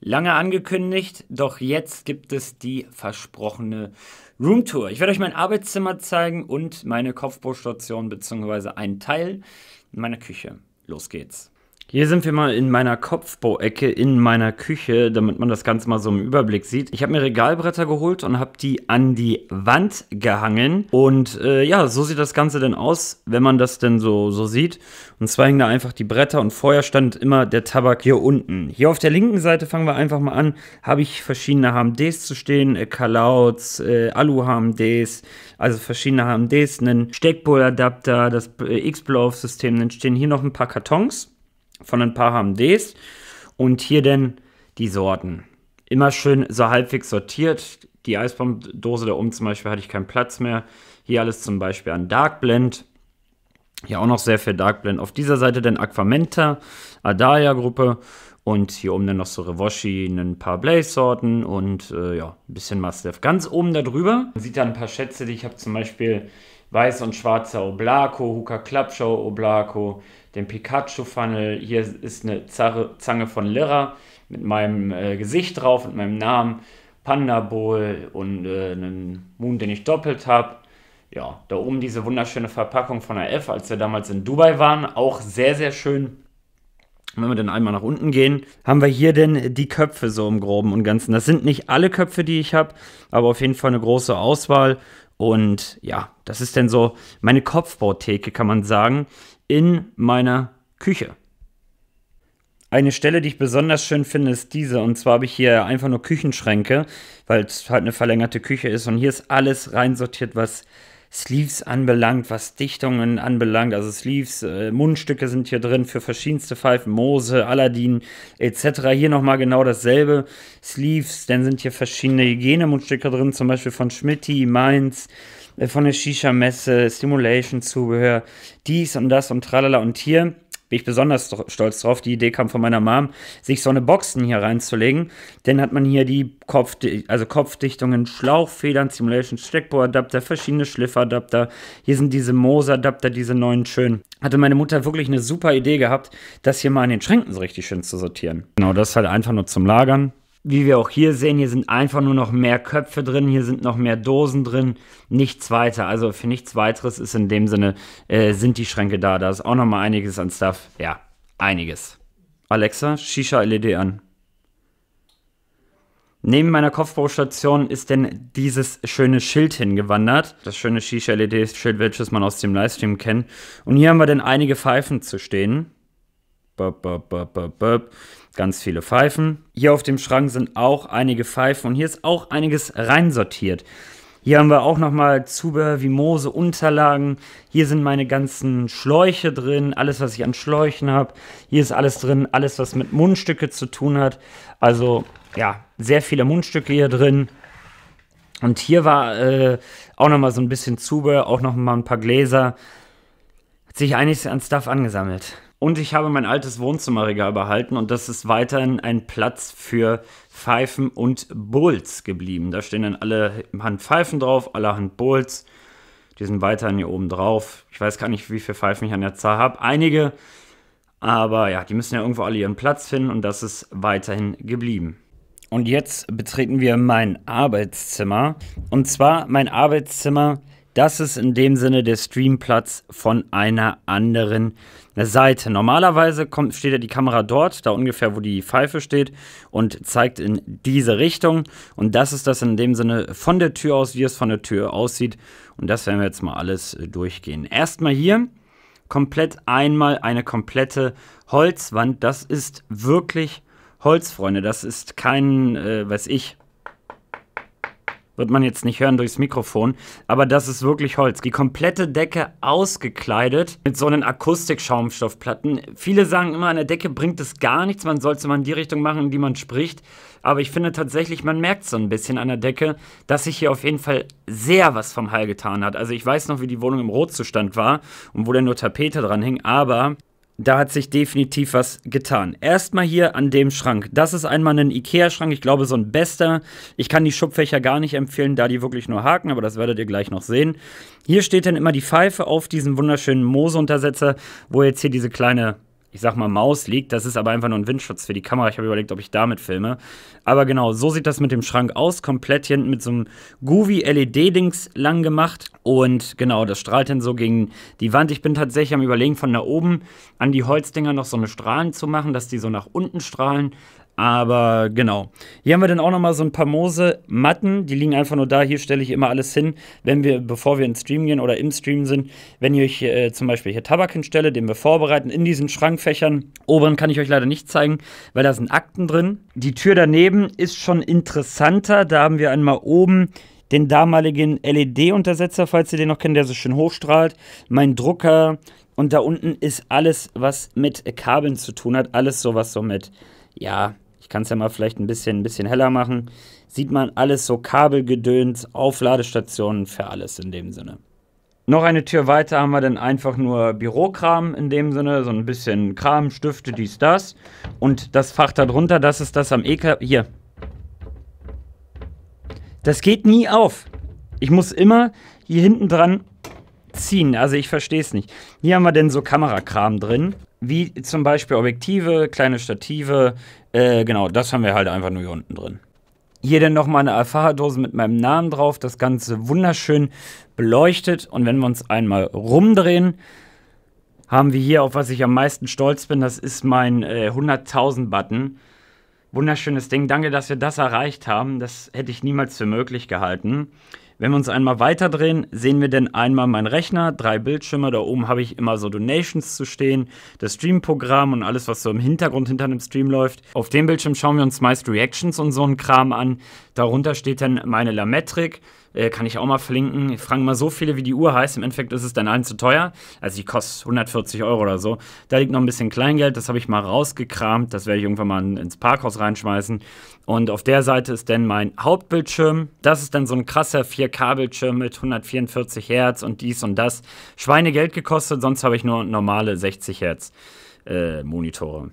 Lange angekündigt, doch jetzt gibt es die versprochene Roomtour. Ich werde euch mein Arbeitszimmer zeigen und meine Kopfbruststation bzw. einen Teil meiner Küche. Los geht's. Hier sind wir mal in meiner Kopfbauecke, in meiner Küche, damit man das Ganze mal so im Überblick sieht. Ich habe mir Regalbretter geholt und habe die an die Wand gehangen. Und äh, ja, so sieht das Ganze denn aus, wenn man das denn so, so sieht. Und zwar hängen da einfach die Bretter und vorher stand immer der Tabak hier unten. Hier auf der linken Seite fangen wir einfach mal an, habe ich verschiedene HMDs zu stehen, äh, Kalauts, äh, Alu-HMDs, also verschiedene HMDs, einen Steckpol-Adapter, das äh, X-Blow-System, dann stehen hier noch ein paar Kartons von ein paar HMDs und hier dann die Sorten. Immer schön so halbwegs sortiert. Die Eisbaumdose da oben zum Beispiel hatte ich keinen Platz mehr. Hier alles zum Beispiel an Dark Blend. Hier auch noch sehr viel Dark Blend. Auf dieser Seite dann Aquamenta, Adalia Gruppe und hier oben dann noch so Revoshi, ein paar Blaze-Sorten und äh, ja, ein bisschen Mastiff. Ganz oben darüber sieht man ein paar Schätze, die ich habe zum Beispiel Weiß und Schwarzer Oblako, Huka Klappschau Oblako, den Pikachu-Funnel. Hier ist eine Zange von Lira mit meinem äh, Gesicht drauf, und meinem Namen, Panda Bowl und äh, einen Moon, den ich doppelt habe. Ja, da oben diese wunderschöne Verpackung von der als wir damals in Dubai waren. Auch sehr, sehr schön. Wenn wir dann einmal nach unten gehen, haben wir hier denn die Köpfe so im Groben und Ganzen. Das sind nicht alle Köpfe, die ich habe, aber auf jeden Fall eine große Auswahl. Und ja, das ist denn so meine Kopfbautheke, kann man sagen, in meiner Küche. Eine Stelle, die ich besonders schön finde, ist diese. Und zwar habe ich hier einfach nur Küchenschränke, weil es halt eine verlängerte Küche ist. Und hier ist alles reinsortiert, was Sleeves anbelangt, was Dichtungen anbelangt. Also Sleeves, äh, Mundstücke sind hier drin für verschiedenste Pfeifen, Mose, Aladdin etc. Hier nochmal genau dasselbe. Sleeves, dann sind hier verschiedene Hygienemundstücke drin, zum Beispiel von Schmitti, Mainz, äh, von der Shisha-Messe, Stimulation-Zubehör, dies und das und tralala. Und hier bin ich besonders stolz drauf. Die Idee kam von meiner Mom, sich so eine Boxen hier reinzulegen. Dann hat man hier die Kopf, also Kopfdichtungen, Schlauchfedern, Simulation, Steckbohradapter, verschiedene Schliffadapter. Hier sind diese Moos-Adapter, diese neuen schön. Hatte meine Mutter wirklich eine super Idee gehabt, das hier mal an den Schränken so richtig schön zu sortieren. Genau, das ist halt einfach nur zum Lagern. Wie wir auch hier sehen, hier sind einfach nur noch mehr Köpfe drin, hier sind noch mehr Dosen drin, nichts weiter. Also für nichts weiteres ist in dem Sinne, äh, sind die Schränke da. Da ist auch nochmal einiges an Stuff. Ja, einiges. Alexa, Shisha LED an. Neben meiner Kopfbaustation ist denn dieses schöne Schild hingewandert. Das schöne Shisha-LED-Schild, welches man aus dem Livestream kennt. Und hier haben wir dann einige Pfeifen zu stehen. Bup, bup, bup, ganz viele Pfeifen. Hier auf dem Schrank sind auch einige Pfeifen und hier ist auch einiges reinsortiert. Hier haben wir auch nochmal Zubehör wie Moose, Unterlagen. Hier sind meine ganzen Schläuche drin, alles, was ich an Schläuchen habe. Hier ist alles drin, alles, was mit Mundstücke zu tun hat. Also ja, sehr viele Mundstücke hier drin. Und hier war äh, auch nochmal so ein bisschen Zubehör, auch nochmal ein paar Gläser. Hat sich einiges an Stuff angesammelt. Und ich habe mein altes Wohnzimmerregal behalten und das ist weiterhin ein Platz für Pfeifen und Bowls geblieben. Da stehen dann allerhand Pfeifen drauf, allerhand Bowls. Die sind weiterhin hier oben drauf. Ich weiß gar nicht, wie viele Pfeifen ich an der Zahl habe. Einige, aber ja, die müssen ja irgendwo alle ihren Platz finden und das ist weiterhin geblieben. Und jetzt betreten wir mein Arbeitszimmer. Und zwar mein Arbeitszimmer das ist in dem Sinne der Streamplatz von einer anderen Seite. Normalerweise kommt, steht ja die Kamera dort, da ungefähr, wo die Pfeife steht, und zeigt in diese Richtung. Und das ist das in dem Sinne von der Tür aus, wie es von der Tür aussieht. Und das werden wir jetzt mal alles äh, durchgehen. Erstmal hier komplett einmal eine komplette Holzwand. Das ist wirklich Holz, Freunde. Das ist kein, äh, weiß ich, wird man jetzt nicht hören durchs Mikrofon. Aber das ist wirklich Holz. Die komplette Decke ausgekleidet mit so einen Akustik-Schaumstoffplatten. Viele sagen immer, an der Decke bringt es gar nichts. Man sollte mal in die Richtung machen, in die man spricht. Aber ich finde tatsächlich, man merkt so ein bisschen an der Decke, dass sich hier auf jeden Fall sehr was vom Heil getan hat. Also ich weiß noch, wie die Wohnung im Rotzustand war und wo dann nur Tapete dran hing. Aber da hat sich definitiv was getan. Erstmal hier an dem Schrank. Das ist einmal ein Ikea-Schrank, ich glaube so ein bester. Ich kann die Schubfächer gar nicht empfehlen, da die wirklich nur haken, aber das werdet ihr gleich noch sehen. Hier steht dann immer die Pfeife auf diesem wunderschönen Moosuntersetzer, wo jetzt hier diese kleine ich sag mal, Maus liegt. Das ist aber einfach nur ein Windschutz für die Kamera. Ich habe überlegt, ob ich damit filme. Aber genau, so sieht das mit dem Schrank aus. Komplett hinten mit so einem Goovy LED-Dings lang gemacht. Und genau, das strahlt dann so gegen die Wand. Ich bin tatsächlich am überlegen, von da oben an die Holzdinger noch so eine Strahlen zu machen, dass die so nach unten strahlen. Aber genau. Hier haben wir dann auch nochmal so ein paar mose matten Die liegen einfach nur da. Hier stelle ich immer alles hin, wenn wir, bevor wir in den Stream gehen oder im Stream sind. Wenn ich euch äh, zum Beispiel hier Tabak hinstelle, den wir vorbereiten, in diesen Schrankfächern. Oberen kann ich euch leider nicht zeigen, weil da sind Akten drin. Die Tür daneben ist schon interessanter. Da haben wir einmal oben den damaligen LED-Untersetzer, falls ihr den noch kennt, der so schön hochstrahlt. Mein Drucker. Und da unten ist alles, was mit Kabeln zu tun hat. Alles sowas so mit, ja, ich kann es ja mal vielleicht ein bisschen, ein bisschen heller machen, sieht man alles so Kabelgedöns, Aufladestationen für alles in dem Sinne. Noch eine Tür weiter haben wir dann einfach nur Bürokram in dem Sinne, so ein bisschen Kram, Stifte, dies, das. Und das Fach darunter, das ist das am EK. Hier. Das geht nie auf. Ich muss immer hier hinten dran ziehen. Also ich verstehe es nicht. Hier haben wir denn so Kamerakram drin wie zum Beispiel Objektive, kleine Stative. Äh, genau, das haben wir halt einfach nur hier unten drin. Hier dann nochmal eine Alpha-Dose mit meinem Namen drauf. Das Ganze wunderschön beleuchtet. Und wenn wir uns einmal rumdrehen, haben wir hier, auf was ich am meisten stolz bin, das ist mein äh, 100.000-Button. Wunderschönes Ding. Danke, dass wir das erreicht haben. Das hätte ich niemals für möglich gehalten. Wenn wir uns einmal weiterdrehen, sehen wir denn einmal meinen Rechner, drei Bildschirme, da oben habe ich immer so Donations zu stehen, das Streamprogramm und alles, was so im Hintergrund hinter einem Stream läuft. Auf dem Bildschirm schauen wir uns meist Reactions und so einen Kram an. Darunter steht dann meine Lametrik, äh, kann ich auch mal verlinken. Ich frage mal so viele, wie die Uhr heißt. Im Endeffekt ist es dann allen zu teuer. Also die kostet 140 Euro oder so. Da liegt noch ein bisschen Kleingeld, das habe ich mal rausgekramt. Das werde ich irgendwann mal ins Parkhaus reinschmeißen. Und auf der Seite ist dann mein Hauptbildschirm. Das ist dann so ein krasser 4 hier Kabelschirm mit 144 Hertz und dies und das. Schweinegeld gekostet, sonst habe ich nur normale 60 Hertz äh, Monitore.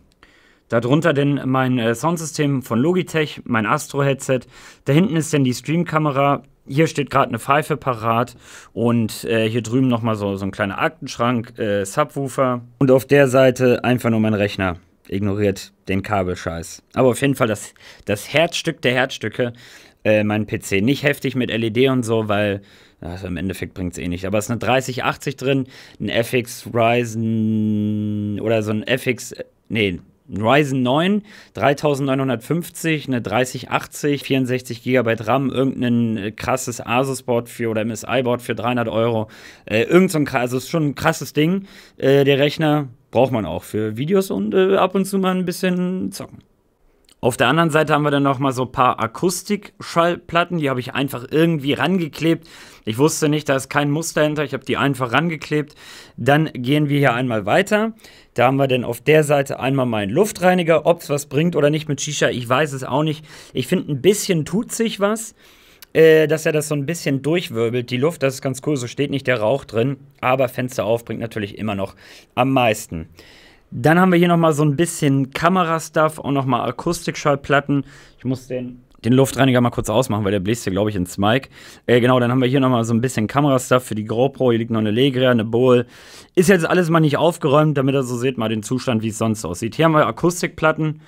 Darunter denn mein äh, Soundsystem von Logitech, mein Astro-Headset. Da hinten ist denn die Streamkamera. Hier steht gerade eine Pfeife parat und äh, hier drüben nochmal so, so ein kleiner Aktenschrank, äh, Subwoofer und auf der Seite einfach nur mein Rechner. Ignoriert den Kabelscheiß. Aber auf jeden Fall das, das Herzstück der Herzstücke äh, mein PC. Nicht heftig mit LED und so, weil also im Endeffekt bringt es eh nicht. Aber es ist eine 3080 drin, ein FX Ryzen oder so ein FX, nee, ein Ryzen 9, 3950, eine 3080, 64 GB RAM, irgendein äh, krasses Asus-Board für oder MSI-Board für 300 Euro. Äh, irgend so ein, also ist schon ein krasses Ding, äh, der Rechner. Braucht man auch für Videos und äh, ab und zu mal ein bisschen zocken. Auf der anderen Seite haben wir dann nochmal so ein paar Akustik-Schallplatten, die habe ich einfach irgendwie rangeklebt. Ich wusste nicht, da ist kein Muster hinter, ich habe die einfach rangeklebt. Dann gehen wir hier einmal weiter. Da haben wir dann auf der Seite einmal meinen Luftreiniger, ob es was bringt oder nicht mit Shisha, ich weiß es auch nicht. Ich finde, ein bisschen tut sich was äh, dass er das so ein bisschen durchwirbelt, die Luft, das ist ganz cool, so steht nicht der Rauch drin, aber Fenster auf bringt natürlich immer noch am meisten. Dann haben wir hier nochmal so ein bisschen Kamerastuff und nochmal Akustikschallplatten. Ich muss den, den Luftreiniger mal kurz ausmachen, weil der bläst hier, glaube ich, ins Mic. Äh, genau, dann haben wir hier nochmal so ein bisschen Kamerastuff für die GoPro. Hier liegt noch eine Legria, eine Bowl. Ist jetzt alles mal nicht aufgeräumt, damit ihr so seht mal den Zustand, wie es sonst aussieht. Hier haben wir Akustikplatten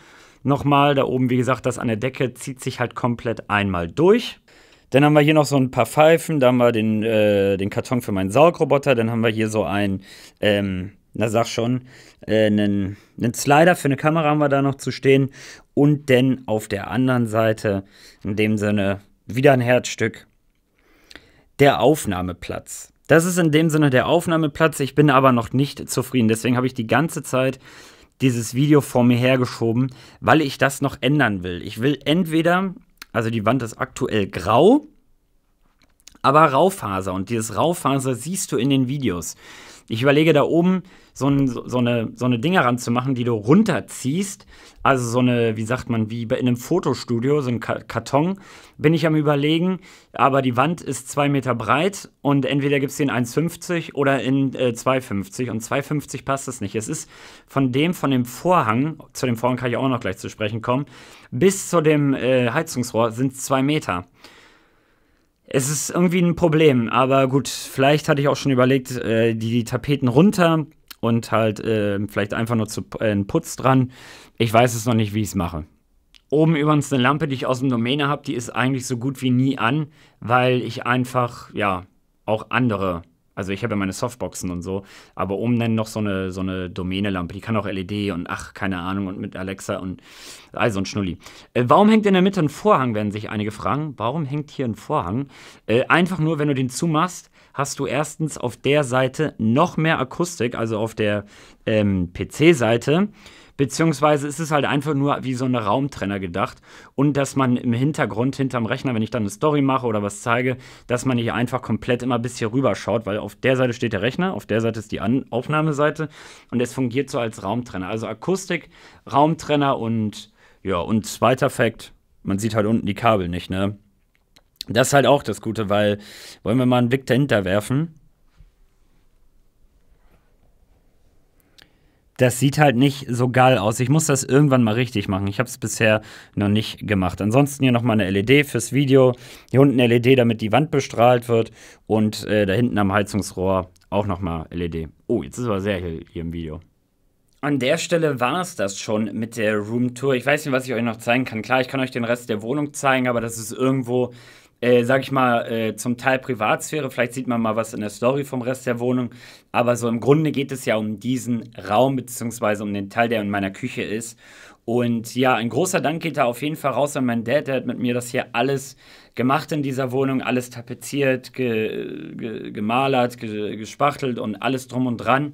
nochmal. Da oben, wie gesagt, das an der Decke zieht sich halt komplett einmal durch. Dann haben wir hier noch so ein paar Pfeifen. Da haben wir den, äh, den Karton für meinen Saugroboter. Dann haben wir hier so ein... Ähm, na sag schon, äh, einen, einen Slider für eine Kamera haben wir da noch zu stehen und dann auf der anderen Seite in dem Sinne wieder ein Herzstück. Der Aufnahmeplatz. Das ist in dem Sinne der Aufnahmeplatz. Ich bin aber noch nicht zufrieden. Deswegen habe ich die ganze Zeit dieses Video vor mir hergeschoben, weil ich das noch ändern will. Ich will entweder, also die Wand ist aktuell grau, aber Raufaser und dieses Raufaser siehst du in den Videos. Ich überlege da oben so, ein, so, eine, so eine Dinger ranzumachen, die du runterziehst. Also so eine, wie sagt man, wie in einem Fotostudio, so ein Karton, bin ich am überlegen. Aber die Wand ist zwei Meter breit und entweder gibt es den 1,50 oder in äh, 2,50. Und 2,50 passt es nicht. Es ist von dem, von dem Vorhang, zu dem Vorhang kann ich auch noch gleich zu sprechen kommen, bis zu dem äh, Heizungsrohr sind zwei Meter es ist irgendwie ein Problem, aber gut, vielleicht hatte ich auch schon überlegt, äh, die Tapeten runter und halt äh, vielleicht einfach nur zu, äh, einen Putz dran. Ich weiß es noch nicht, wie ich es mache. Oben übrigens eine Lampe, die ich aus dem Domäne habe, die ist eigentlich so gut wie nie an, weil ich einfach, ja, auch andere also ich habe ja meine Softboxen und so, aber oben dann noch so eine, so eine Domäne-Lampe, die kann auch LED und ach, keine Ahnung, und mit Alexa und also ein Schnulli. Äh, warum hängt in der Mitte ein Vorhang, werden sich einige fragen. Warum hängt hier ein Vorhang? Äh, einfach nur, wenn du den zumachst, hast du erstens auf der Seite noch mehr Akustik, also auf der ähm, PC-Seite. Beziehungsweise ist es halt einfach nur wie so eine Raumtrenner gedacht und dass man im Hintergrund hinterm Rechner, wenn ich dann eine Story mache oder was zeige, dass man nicht einfach komplett immer bis hier rüber schaut, weil auf der Seite steht der Rechner, auf der Seite ist die An Aufnahmeseite und es fungiert so als Raumtrenner. Also Akustik, Raumtrenner und ja, und zweiter Fakt, man sieht halt unten die Kabel nicht, ne? Das ist halt auch das Gute, weil wollen wir mal einen Blick dahinter werfen. das sieht halt nicht so geil aus. Ich muss das irgendwann mal richtig machen. Ich habe es bisher noch nicht gemacht. Ansonsten hier nochmal eine LED fürs Video. Hier unten LED, damit die Wand bestrahlt wird. Und äh, da hinten am Heizungsrohr auch nochmal LED. Oh, jetzt ist aber sehr hell hier im Video. An der Stelle war es das schon mit der Roomtour. Ich weiß nicht, was ich euch noch zeigen kann. Klar, ich kann euch den Rest der Wohnung zeigen, aber das ist irgendwo äh, sag ich mal, äh, zum Teil Privatsphäre. Vielleicht sieht man mal was in der Story vom Rest der Wohnung. Aber so im Grunde geht es ja um diesen Raum, beziehungsweise um den Teil, der in meiner Küche ist. Und ja, ein großer Dank geht da auf jeden Fall raus an meinen Dad. Der hat mit mir das hier alles gemacht in dieser Wohnung, alles tapeziert, ge ge gemalert, ge gespachtelt und alles drum und dran.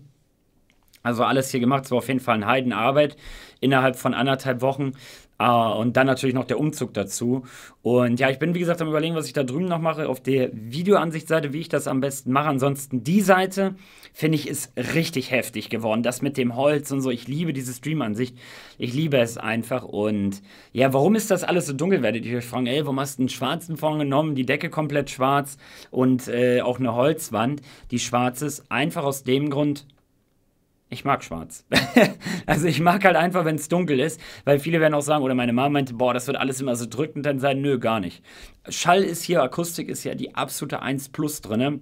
Also alles hier gemacht. Es war auf jeden Fall eine Heidenarbeit innerhalb von anderthalb Wochen. Uh, und dann natürlich noch der Umzug dazu. Und ja, ich bin wie gesagt am überlegen, was ich da drüben noch mache, auf der Videoansichtsseite, wie ich das am besten mache. Ansonsten die Seite, finde ich, ist richtig heftig geworden. Das mit dem Holz und so. Ich liebe diese Stream-Ansicht. Ich liebe es einfach. Und ja, warum ist das alles so dunkel, werdet ihr euch fragen. Ey, warum hast du einen schwarzen Fond genommen? Die Decke komplett schwarz und äh, auch eine Holzwand, die schwarz ist. Einfach aus dem Grund, ich mag schwarz. also ich mag halt einfach, wenn es dunkel ist, weil viele werden auch sagen, oder meine Mama meinte, boah, das wird alles immer so drückend dann sein. Nö, gar nicht. Schall ist hier, Akustik ist ja die absolute 1 plus drin. Ne?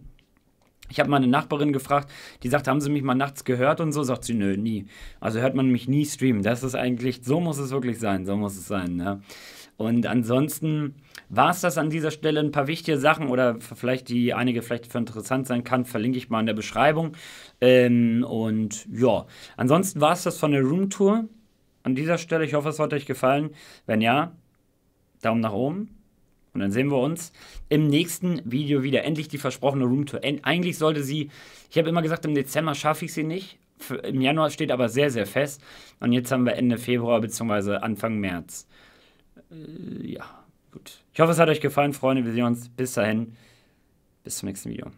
Ich habe mal eine Nachbarin gefragt, die sagt, haben Sie mich mal nachts gehört und so? Sagt sie, nö, nie. Also hört man mich nie streamen. Das ist eigentlich, so muss es wirklich sein, so muss es sein. Ne? Und ansonsten war es das an dieser Stelle. Ein paar wichtige Sachen oder vielleicht die einige vielleicht für interessant sein kann, verlinke ich mal in der Beschreibung. Ähm, und ja, ansonsten war es das von der Roomtour an dieser Stelle. Ich hoffe, es hat euch gefallen. Wenn ja, Daumen nach oben. Und dann sehen wir uns im nächsten Video wieder. Endlich die versprochene Roomtour. Eigentlich sollte sie, ich habe immer gesagt, im Dezember schaffe ich sie nicht. Für, Im Januar steht aber sehr, sehr fest. Und jetzt haben wir Ende Februar bzw. Anfang März. Äh, ja, gut. Ich hoffe, es hat euch gefallen, Freunde. Wir sehen uns bis dahin. Bis zum nächsten Video.